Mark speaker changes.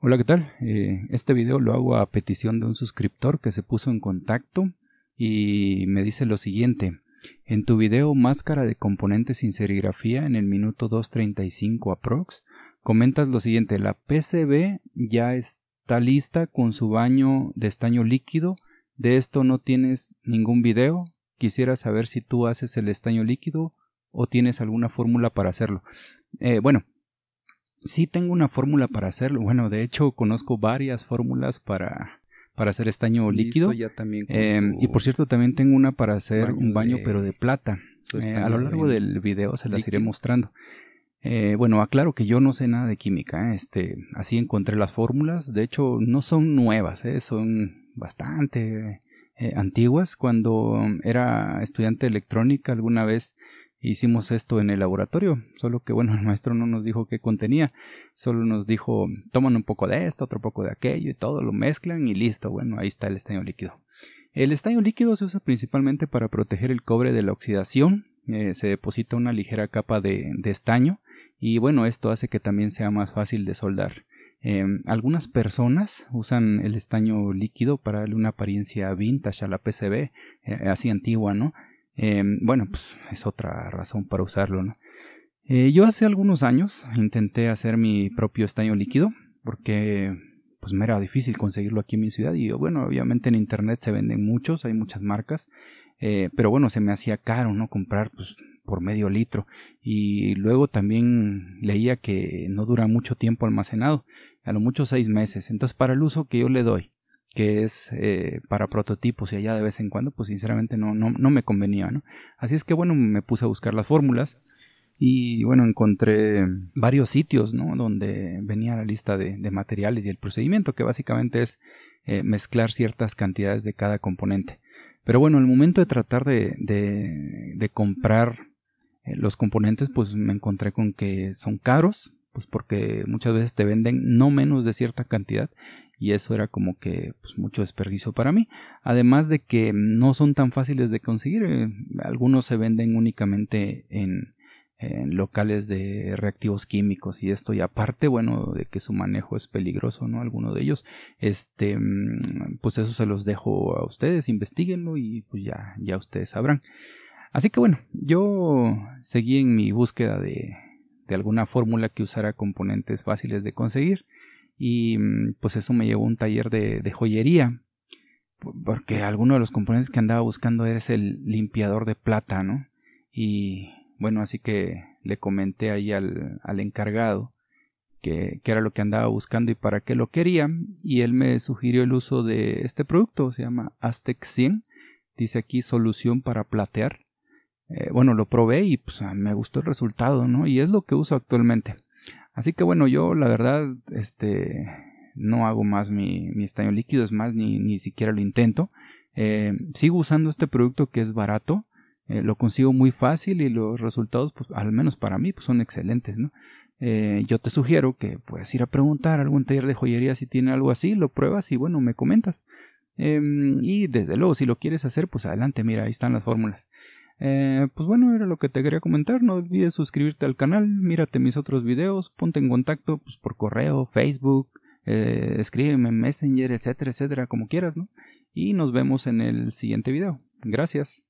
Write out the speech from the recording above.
Speaker 1: Hola, ¿qué tal? Eh, este video lo hago a petición de un suscriptor que se puso en contacto y me dice lo siguiente. En tu video Máscara de componentes sin serigrafía en el minuto 2.35 aprox, comentas lo siguiente. La PCB ya está lista con su baño de estaño líquido. De esto no tienes ningún video. Quisiera saber si tú haces el estaño líquido o tienes alguna fórmula para hacerlo. Eh, bueno, sí tengo una fórmula para hacerlo. Bueno, de hecho conozco varias fórmulas para, para hacer estaño líquido. Em, y por cierto, también tengo una para hacer un baño, pero de plata. Eh, a lo largo del video se las iré mostrando. Eh, bueno, aclaro que yo no sé nada de química. ¿eh? Este, así encontré las fórmulas. De hecho, no son nuevas, son bastante antiguas. Cuando era estudiante de electrónica, alguna vez hicimos esto en el laboratorio, solo que bueno, el maestro no nos dijo qué contenía, solo nos dijo, toman un poco de esto, otro poco de aquello y todo, lo mezclan y listo, bueno, ahí está el estaño líquido. El estaño líquido se usa principalmente para proteger el cobre de la oxidación, eh, se deposita una ligera capa de, estaño y bueno, esto hace que también sea más fácil de soldar. Eh, algunas personas usan el estaño líquido para darle una apariencia vintage a la PCB, eh, así antigua, ¿no? Eh, bueno, pues es otra razón para usarlo, ¿no? Eh, yo hace algunos años intenté hacer mi propio estaño líquido porque pues me era difícil conseguirlo aquí en mi ciudad y bueno, obviamente en internet se venden muchos, hay muchas marcas, eh, pero bueno, se me hacía caro, ¿no? Comprar pues, por medio litro y luego también leía que no dura mucho tiempo almacenado, a lo mucho seis meses, entonces para el uso que yo le doy que es eh, para prototipos y allá de vez en cuando, pues sinceramente no, no, me convenía, Así es que bueno, me puse a buscar las fórmulas y bueno, encontré varios sitios, Donde venía la lista de, materiales y el procedimiento, que básicamente es eh, mezclar ciertas cantidades de cada componente. Pero bueno, al momento de tratar de, de, comprar eh, los componentes, pues me encontré con que son caros, pues porque muchas veces te venden no menos de cierta cantidad y eso era como que pues, mucho desperdicio para mí. Además de que no son tan fáciles de conseguir, eh, algunos se venden únicamente en, locales de reactivos químicos y esto y aparte bueno de que su manejo es peligroso no alguno de ellos este mm, pues eso se los dejo a ustedes investiguenlo y pues ya ya ustedes sabrán así que bueno yo seguí en mi búsqueda de alguna fórmula que usara componentes fáciles de conseguir y mm, pues eso me llevó a un taller de, joyería porque alguno de los componentes que andaba buscando era el limpiador de plata, ¿no? Y bueno, así que le comenté ahí al, encargado que, era lo que andaba buscando y para qué lo quería, y él me sugirió el uso de este producto, se llama Aztec 100, dice aquí solución para platear. Eh, bueno, lo probé y pues, ah, me gustó el resultado, ¿no? Y es lo que uso actualmente. Así que bueno, yo la verdad, este, no hago más mi, mi estaño líquido, es más, ni, ni siquiera lo intento. Eh, sigo usando este producto que es barato, eh, lo consigo muy fácil y los resultados, pues, al menos para mí, pues, son excelentes, ¿no? Eh, yo te sugiero que puedes ir a preguntar a algún taller de joyería si tiene algo así, lo pruebas y bueno, me comentas. Em, y desde luego, si lo quieres hacer, pues adelante, mira, ahí están las fórmulas. Eh, pues bueno, era lo que te quería comentar. No olvides suscribirte al canal, mírate mis otros videos, ponte en contacto pues, por correo, Facebook, eh, escríbeme en Messenger, etcétera, etcétera, como quieras, ¿no? Y nos vemos en el siguiente video. Gracias.